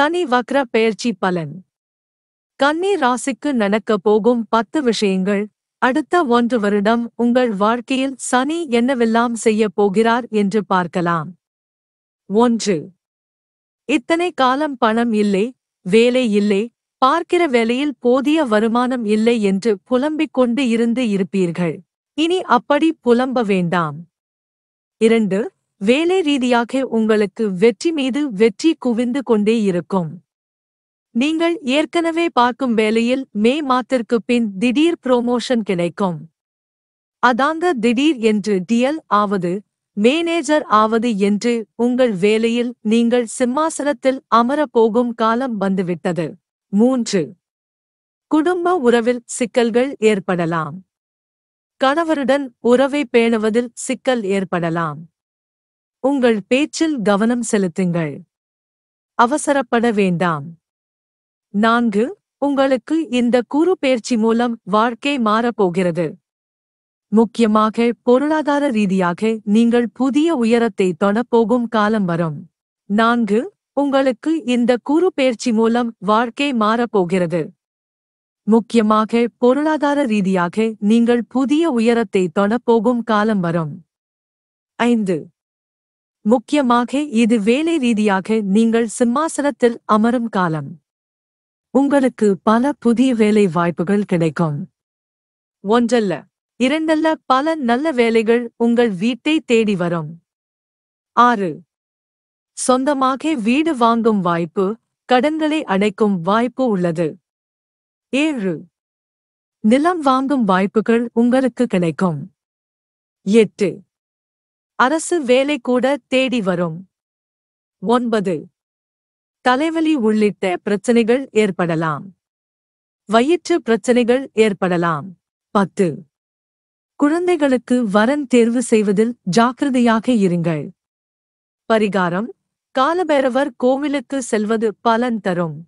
சனி வக்ர பெயர்ச்சி பலன் கன்னி ராசிக்கு நடக்க போகும் பத்து விஷயங்கள் அடுத்த ஒன்று வருடம் உங்கள் வாழ்க்கையில் சனி என்னவெல்லாம் செய்ய போகிறார் என்று பார்க்கலாம் ஒன்று இத்தனை காலம் பணம் இல்லை வேலை இல்லை பார்க்கிற வேலையில் போதிய வருமானம் இல்லை என்று புலம்பிக் கொண்டு இருந்து இருப்பீர்கள் இனி அப்படி புலம்ப வேண்டாம் இரண்டு வேலை ரீதியாக உங்களுக்கு வெற்றி மீது வெற்றி குவிந்து கொண்டே இருக்கும் நீங்கள் ஏற்கனவே பார்க்கும் வேலையில் மே மாத்திற்கு பின் திடீர் புரோமோஷன் கிடைக்கும் அதாங்க திடீர் என்று டியல் ஆவது மேனேஜர் ஆவது என்று உங்கள் வேலையில் நீங்கள் சிம்மாசனத்தில் அமரப்போகும் காலம் வந்துவிட்டது மூன்று குடும்ப உறவில் சிக்கல்கள் ஏற்படலாம் கணவருடன் உறவை பேணுவதில் சிக்கல் ஏற்படலாம் உங்கள் பேச்சில் கவனம் செலுத்துங்கள் அவசரப்பட வேண்டாம் நான்கு உங்களுக்கு இந்த குறு பயிற்சி மூலம் வாழ்க்கை மாறப்போகிறது முக்கியமாக பொருளாதார ரீதியாக நீங்கள் புதிய உயரத்தை தொடப்போகும் காலம் வரும் நான்கு உங்களுக்கு இந்த குறு பயிற்சி மூலம் வாழ்க்கை மாறப்போகிறது முக்கியமாக பொருளாதார ரீதியாக நீங்கள் புதிய உயரத்தை தொடப்போகும் காலம் வரும் ஐந்து முக்கியமாக இது வேலை ரீதியாக நீங்கள் சிம்மாசனத்தில் அமரும் காலம் உங்களுக்கு பல புதிய வேலை வாய்ப்புகள் கிடைக்கும் ஒன்றல்ல இரண்டல்ல பல நல்ல வேலைகள் உங்கள் வீட்டை தேடி வரும் ஆறு சொந்தமாக வீடு வாங்கும் வாய்ப்பு கடன்களை அடைக்கும் வாய்ப்பு உள்ளது ஏழு நிலம் வாங்கும் வாய்ப்புகள் உங்களுக்கு கிடைக்கும் எட்டு அரசு வேலை கூட தேடி வரும் ஒன்பது தலைவலி உள்ளிட்ட பிரச்சனைகள் ஏற்படலாம் வயிற்று பிரச்சனைகள் ஏற்படலாம் பத்து குழந்தைகளுக்கு வரன் தேர்வு செய்வதில் ஜாக்கிரதையாக இருங்கள் பரிகாரம் காலபைரவர் கோவிலுக்கு செல்வது பலன் தரும்